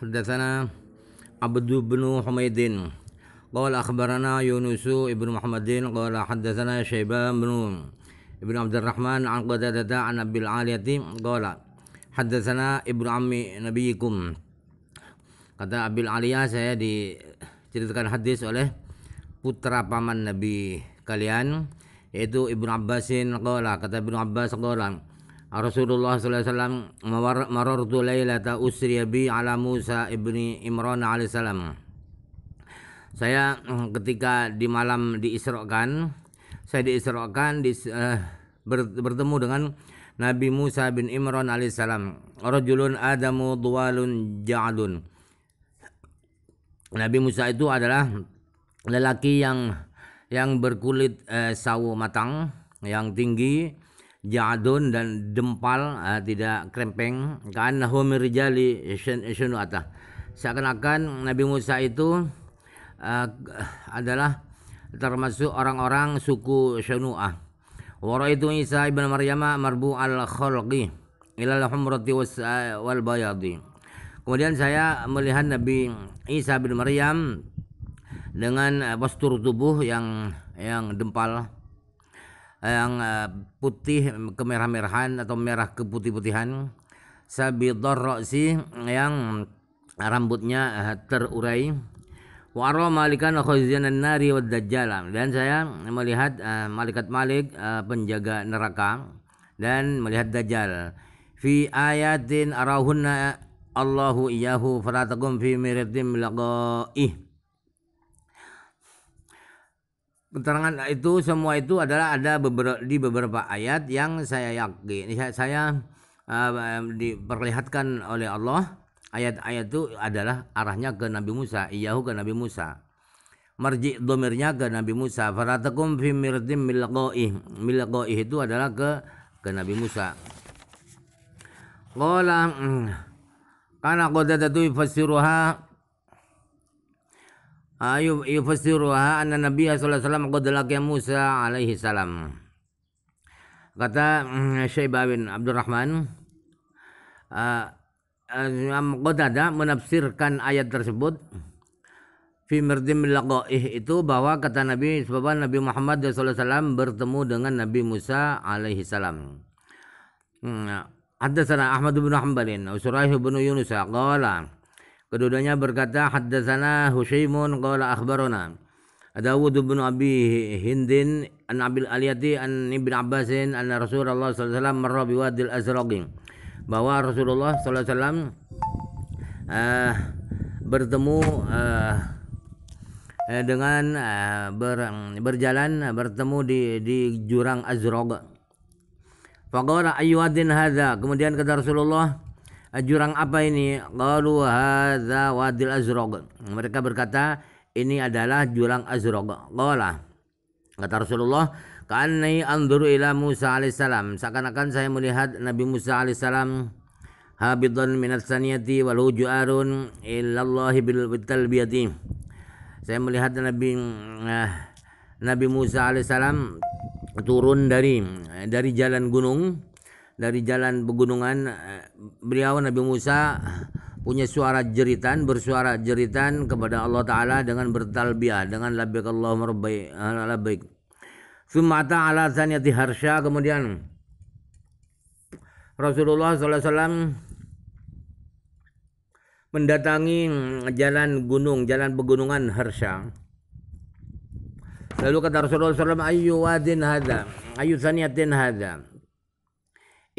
Hadisana Abdullah bin Hamidin. Gola akbarana Yunus bin Muhammadin. Gola hadisana Syeibah bin bin Abdul Rahman al-Qudatata Anabil Aliati. Gola hadisana Ibnu Ami Nabiyikum. Kata Anbil Alias ya diceritakan hadis oleh putra paman Nabi kalian yaitu Ibnu Abbasin. Gola kata Ibnu Abbas enggak Rasulullah SAW marartu lailata usriya bi ala Musa ibni Imran alaihissalam. Saya eh, ketika di malam diisrokan, saya diisrokan di, uh, eh, bertemu dengan Nabi Musa bin Imran alaihissalam. Rajulun adamu duwalun ja'dun. Nabi Musa itu adalah lelaki yang yang berkulit uh, sawo matang, yang tinggi, jadun dan dempal uh, tidak krempeng kan nahumirijali isyanu atah seakan-akan Nabi Musa itu uh, adalah termasuk orang-orang suku Syanu'ah Waro itu Isa ibn Maryam marbu al khalqi ilal humrati eh, wal bayadi kemudian saya melihat Nabi Isa bin Maryam dengan postur tubuh yang yang dempal yang eh, putih kemerah-merahan atau merah keputih-putihan sabidor roksi yang rambutnya eh, terurai Waro malikan khazyanan nari wad dajjal dan saya melihat uh, malaikat Malik uh, penjaga neraka dan melihat dajjal fi ayatin arahunna Allahu iyahu faratakum fi miratim laqaih Keterangan nah, itu semua itu adalah ada beberapa, di beberapa ayat yang saya yakin ya, saya, saya uh, eh, diperlihatkan oleh Allah ayat-ayat itu adalah arahnya ke Nabi Musa, iyahu ke Nabi Musa. Marji domirnya ke Nabi Musa. Faratakum fi mirdim milqoih milqoih itu adalah ke ke Nabi Musa. Qala kana hmm, qadatu fasiruha Ayo, yufasiruha anna Nabi sallallahu alaihi wasallam qad laqiya Musa alaihi salam kata mm, Syaibah bin Abdurrahman ah, ah, Qadada menafsirkan ayat tersebut fi mirdim laqaih itu bahwa kata Nabi sebab Nabi Muhammad wasallam bertemu dengan Nabi Musa alaihi salam. Mm, Ada sana Ahmad bin Hanbalin, Usraih bin Yunus qala Keduanya berkata haddatsana Husaimun qala akhbarana Dawud bin Abi Hindin an Abil Aliyati an Ibn Abbasin anna Rasulullah sallallahu alaihi wasallam marra Wadil Azraq bahwa Rasulullah sallallahu alaihi wasallam uh, bertemu uh, dengan uh, ber, berjalan bertemu di di jurang Azraq. Faqala ayyuhadin hadza kemudian kata Rasulullah jurang apa ini? Qalu hadza wadil azraq. Mereka berkata ini adalah jurang azraq. Qala kata Rasulullah, "Ka'annai anzuru ila Musa alaihissalam." Seakan-akan saya melihat Nabi Musa alaihissalam habidun minat saniyati wal hujarun illallahi bil talbiyati. Saya melihat Nabi eh, Nabi Musa alaihissalam turun dari dari jalan gunung dari jalan pegunungan eh, beliau Nabi Musa punya suara jeritan bersuara jeritan kepada Allah taala dengan bertalbiyah dengan labbaik Allahumma rabbaik eh, labbaik Semata ala saniyati harsha kemudian Rasulullah Sallallahu Alaihi Wasallam mendatangi jalan gunung, jalan pegunungan Harsha. Lalu kata Rasulullah SAW, ayu wadin hada, ayu saniatin hada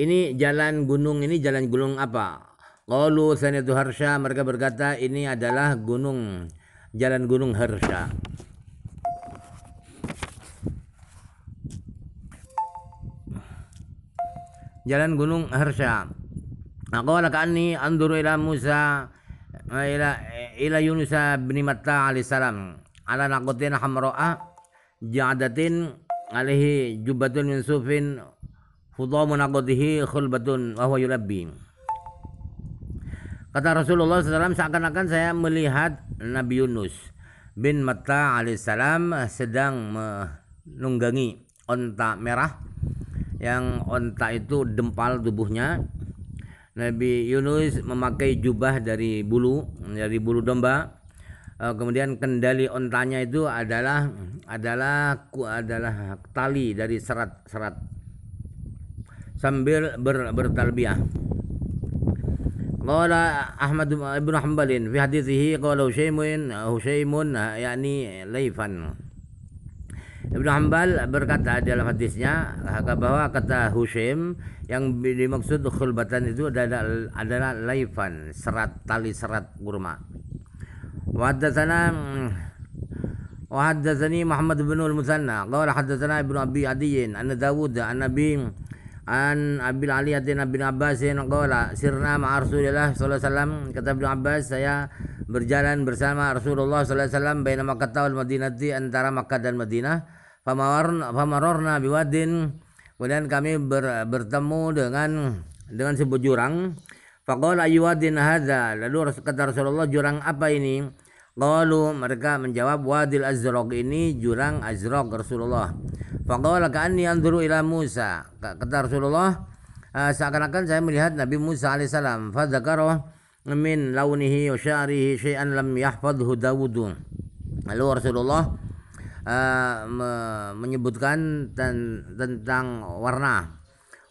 ini jalan gunung ini jalan gunung apa? Qalu sanatu Harsha mereka berkata ini adalah gunung jalan gunung Harsha. Jalan gunung Harsha. Aqala nah, ka'anni anzuru ila Musa ila ila Yunus bin Matta alaihi salam ala naqatin hamra'a ja'datin alaihi jubatun yusufin hudamu naqdihi khulbatun wa yulabbi Kata Rasulullah SAW seakan-akan saya melihat Nabi Yunus bin Matta alaihissalam sedang menunggangi onta merah yang onta itu dempal tubuhnya Nabi Yunus memakai jubah dari bulu dari bulu domba eh, kemudian kendali ontanya itu adalah adalah adalah tali dari serat serat sambil ber, bertalbiyah. Qala Ahmad bin Hanbalin fi hadithihi qala Husaimun Husaimun yakni Laifan. Ibn Hanbal berkata dalam hadisnya bahwa kata Husaim yang dimaksud khulbatan itu adalah adalah Laifan, serat tali serat kurma. Wa hadatsana wa hadatsani Muhammad bin al-Musanna qala hadatsana Ibn Abi Adiyyin anna Dawud anna Nabi an Abil Ali atin Abil Abbas yang qala sirna ma Rasulullah sallallahu alaihi wasallam kata Ibnu Abbas saya berjalan bersama Rasulullah sallallahu alaihi wasallam baina Makkah wal Madinah di antara Makkah dan Madinah famarorna biwadin kemudian kami ber, bertemu dengan dengan sebuah jurang faqala ayyuwadin hadza lalu kata Rasulullah jurang apa ini Lalu mereka menjawab Wadil Azrog ini jurang Azrog Rasulullah. Faqala ka'anni dulu ila Musa. Kata Rasulullah, ah, seakan-akan saya melihat Nabi Musa alaihissalam. Fadzakaroh min launihi wa sya'rihi syai'an lam yahfadhu Dawud. Lalu Rasulullah uh, me menyebutkan ten tentang warna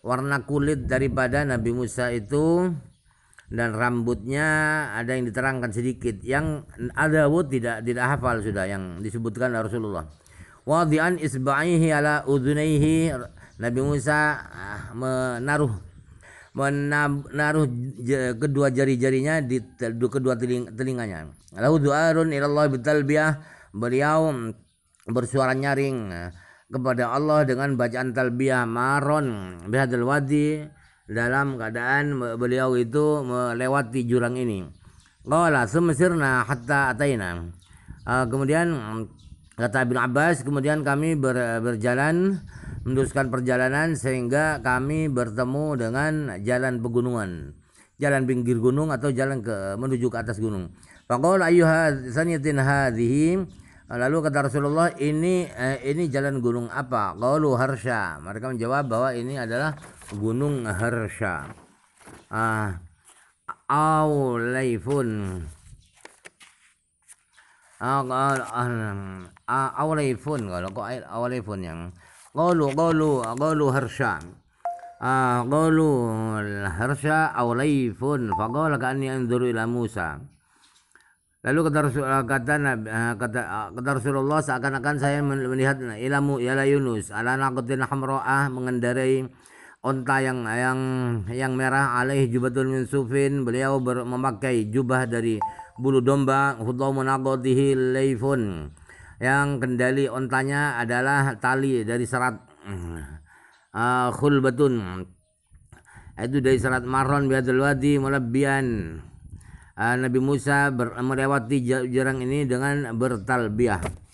warna kulit daripada Nabi Musa itu dan rambutnya ada yang diterangkan sedikit yang ada Dawud tidak tidak hafal sudah yang disebutkan Rasulullah wadian isba'ihi ala udhunaihi Nabi Musa ah, menaruh menaruh kedua jari-jarinya di kedua telinganya lalu du'arun ilallah bitalbiyah beliau bersuara nyaring ah, kepada Allah dengan bacaan talbiyah maron bihadal wadi dalam keadaan beliau itu melewati jurang ini. Qala sumsirna hatta ataina. E, kemudian kata Ibnu Abbas, kemudian kami ber, berjalan meneruskan perjalanan sehingga kami bertemu dengan jalan pegunungan, jalan pinggir gunung atau jalan ke menuju ke atas gunung. Faqala ayyuha saniyatin hadhihi Lalu kata Rasulullah, ini eh, ini jalan gunung apa? Qalu Harsha. Mereka menjawab bahwa ini adalah gunung Harsha. Ah, Au laifun. kalau kok laifun yang Qalu Qalu Qalu Harsha. Ah, Qalu Harsha laifun. Faqala ka'anni anzuru ila Musa. Lalu kata Rasulullah eh, kata, eh, kata, eh, kata Rasulullah seakan-akan saya melihat nah, ilmu ialah Yunus ala naqatin hamra'ah mengendarai onta yang yang yang merah alaih jubatul min sufin beliau ber, memakai jubah dari bulu domba hudau munaqatihi leifun yang kendali ontanya adalah tali dari serat uh, khulbatun itu dari serat marron biadul wadi mulabbian Ah, Nabi Musa melewati jurang ini dengan bertalbiah.